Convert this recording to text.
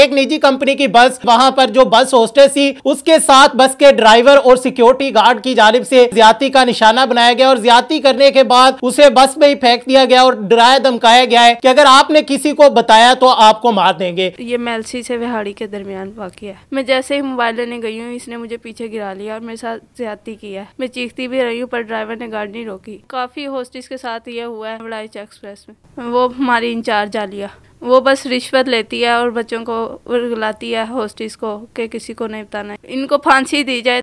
एक निजी कंपनी की बस वहां पर जो बस होस्टेस थी उसके साथ बस के ड्राइवर और सिक्योरिटी गार्ड की जानब से ज्यादा का निशाना बनाया गया और ज्यादा करने के बाद उसे बस में ही फेंक दिया गया और डराया धमकाया गया है की अगर आपने किसी को बताया तो आपको मार देंगे ये मेलसी से विहाड़ी के दरमियान वाकई है मैं जैसे ही मोबाइल लेने गई हूँ इसने मुझे पीछे गिरा लिया और मेरे साथ ज्यादा किया मैं चीखती भी रही हूँ पर ड्राइवर ने गाड़ी नहीं रोकी काफी होस्टिस के साथ यह हुआ है एक्सप्रेस में वो हमारी इंचार्ज आ लिया वो बस रिश्वत लेती है और बच्चों को बुलाती है होस्टिस को कि किसी को नहीं बताना इनको फांसी दी जाए